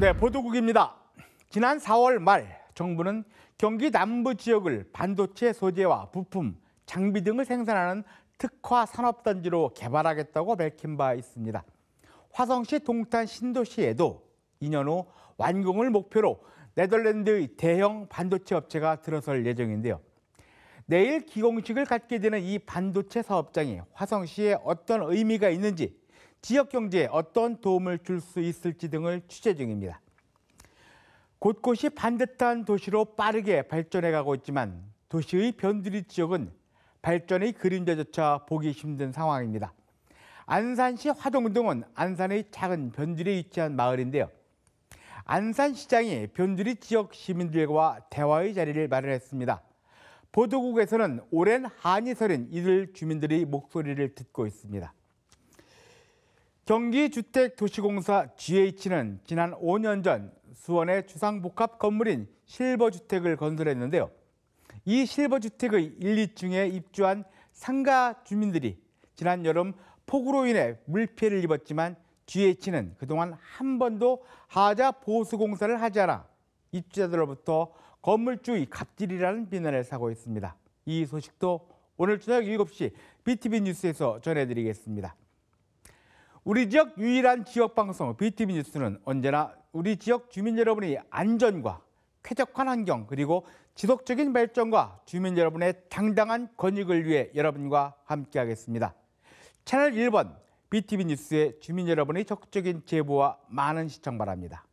네, 보도국입니다. 지난 4월 말 정부는 경기 남부 지역을 반도체 소재와 부품, 장비 등을 생산하는 특화 산업단지로 개발하겠다고 밝힌 바 있습니다. 화성시 동탄 신도시에도 2년 후 완공을 목표로 네덜란드의 대형 반도체 업체가 들어설 예정인데요. 내일 기공식을 갖게 되는 이 반도체 사업장이 화성시에 어떤 의미가 있는지 지역 경제에 어떤 도움을 줄 수 있을지 등을 취재 중입니다. 곳곳이 반듯한 도시로 빠르게 발전해 가고 있지만 도시의 변두리 지역은 발전의 그림자조차 보기 힘든 상황입니다. 안산시 화동동은 안산의 작은 변두리에 위치한 마을인데요. 안산시장이 변두리 지역 시민들과 대화의 자리를 마련했습니다. 보도국에서는 오랜 한이 서린 이들 주민들의 목소리를 듣고 있습니다. 경기주택도시공사 GH는 지난 5년 전 수원의 주상복합 건물인 실버주택을 건설했는데요. 이 실버주택의 1, 2층에 입주한 상가 주민들이 지난 여름 폭우로 인해 물피해를 입었지만 GH는 그동안 한 번도 하자 보수공사를 하지 않아 입주자들로부터 건물주의 갑질이라는 비난을 사고 있습니다. 이 소식도 오늘 저녁 7시 BTV 뉴스에서 전해드리겠습니다. 우리 지역 유일한 지역 방송 BTV 뉴스는 언제나 우리 지역 주민 여러분의 안전과 쾌적한 환경 그리고 지속적인 발전과 주민 여러분의 당당한 권익을 위해 여러분과 함께하겠습니다. 채널 1번 BTV 뉴스에 주민 여러분의 적극적인 제보와 많은 시청 바랍니다.